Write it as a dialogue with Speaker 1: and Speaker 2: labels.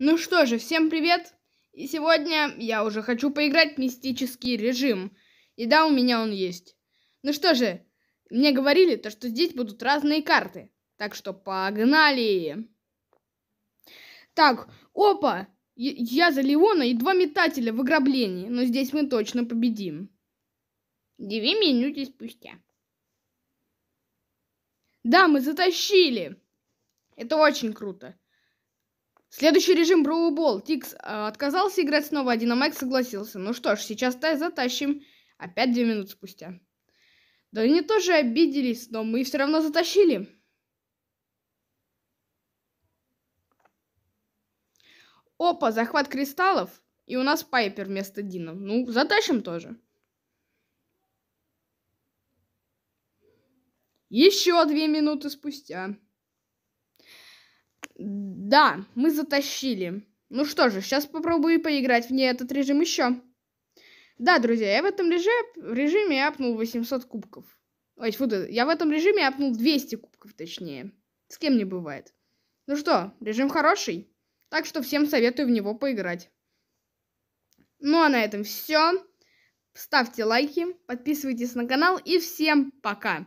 Speaker 1: Ну что же, всем привет! И сегодня я уже хочу поиграть в мистический режим. И да, у меня он есть. Ну что же, мне говорили, то, что здесь будут разные карты. Так что погнали! Так, опа! Я за Леона и два метателя в ограблении, но здесь мы точно победим. Две минуты спустя. Да, мы затащили! Это очень круто. Следующий режим Броу Болл Тикс э, отказался играть снова, один а Майк согласился. Ну что ж, сейчас тай затащим. Опять две минуты спустя. Да они тоже обиделись, но мы все равно затащили. Опа, захват кристаллов. И у нас Пайпер вместо Дина. Ну, затащим тоже. Еще две минуты спустя. Да, мы затащили. Ну что же, сейчас попробую поиграть в ней этот режим еще. Да, друзья, я в этом реже... режиме апнул 800 кубков. Ой, фу, я в этом режиме апнул 200 кубков, точнее. С кем не бывает. Ну что, режим хороший. Так что всем советую в него поиграть. Ну а на этом все. Ставьте лайки, подписывайтесь на канал и всем пока!